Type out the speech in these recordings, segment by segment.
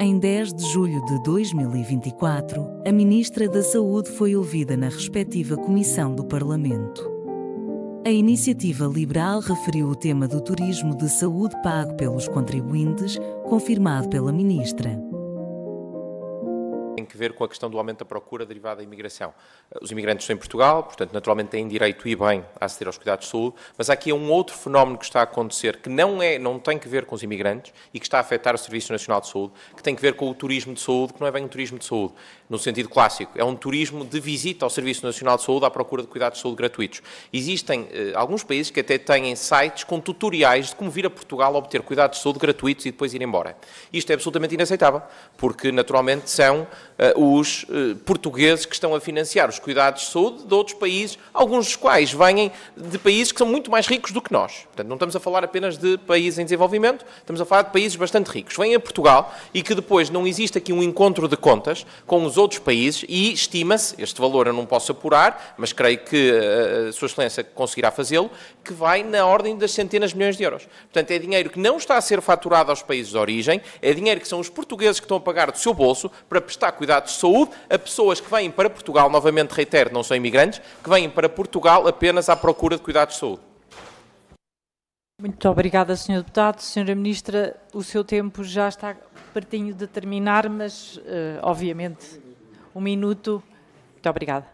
Em 10 de julho de 2024, a Ministra da Saúde foi ouvida na respectiva Comissão do Parlamento. A iniciativa liberal referiu o tema do turismo de saúde pago pelos contribuintes, confirmado pela Ministra tem que ver com a questão do aumento da procura derivada da imigração. Os imigrantes estão em Portugal, portanto, naturalmente têm direito e bem a aceder aos cuidados de saúde, mas aqui é um outro fenómeno que está a acontecer que não, é, não tem que ver com os imigrantes e que está a afetar o Serviço Nacional de Saúde, que tem que ver com o turismo de saúde, que não é bem um turismo de saúde, no sentido clássico. É um turismo de visita ao Serviço Nacional de Saúde à procura de cuidados de saúde gratuitos. Existem eh, alguns países que até têm sites com tutoriais de como vir a Portugal a obter cuidados de saúde gratuitos e depois ir embora. Isto é absolutamente inaceitável, porque naturalmente são eh, os eh, portugueses que estão a financiar os cuidados de saúde de outros países, alguns dos quais vêm de países que são muito mais ricos do que nós. Portanto, não estamos a falar apenas de países em desenvolvimento, estamos a falar de países bastante ricos. Vêm a Portugal e que depois não existe aqui um encontro de contas com os outros países e estima-se, este valor eu não posso apurar, mas creio que a eh, Sua Excelência conseguirá fazê-lo, que vai na ordem das centenas de milhões de euros. Portanto, é dinheiro que não está a ser faturado aos países de origem, é dinheiro que são os portugueses que estão a pagar do seu bolso para prestar cuidados de saúde a pessoas que vêm para Portugal, novamente reitero, não são imigrantes, que vêm para Portugal apenas à procura de cuidados de saúde. Muito obrigada, Sr. Deputado. Sra. Ministra, o seu tempo já está pertinho de terminar, mas, eh, obviamente, um minuto. Muito obrigada.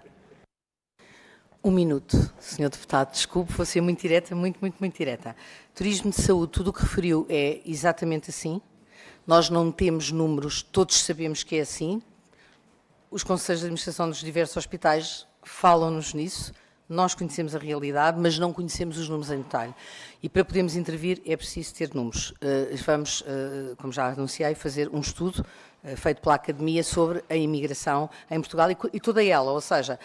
Um minuto, Sr. Deputado. Desculpe, vou ser muito direta, muito, muito, muito direta. Turismo de saúde, tudo o que referiu é exatamente assim. Nós não temos números, todos sabemos que é assim. Os conselhos de administração dos diversos hospitais falam-nos nisso. Nós conhecemos a realidade, mas não conhecemos os números em detalhe. E para podermos intervir é preciso ter números. Eh, vamos, eh, como já anunciei, fazer um estudo eh, feito pela Academia sobre a imigração em Portugal e toda ela, ou seja,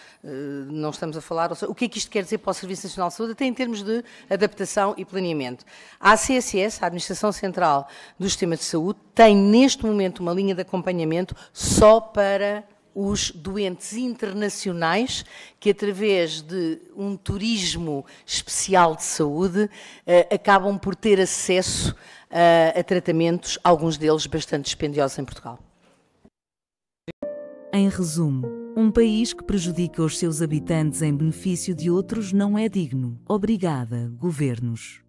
não estamos a falar, seja, o que é que isto quer dizer para o Serviço Nacional de Saúde, até em termos de adaptação e planeamento. A CSS, a Administração Central do Sistema de Saúde, tem neste momento uma linha de acompanhamento só para os doentes internacionais que, através de um turismo especial de saúde, eh, acabam por ter acesso a, eh, a tratamentos, alguns deles bastante dispendiosos em Portugal. Em resumo, um país que prejudica os seus habitantes em benefício de outros não é digno. Obrigada, governos.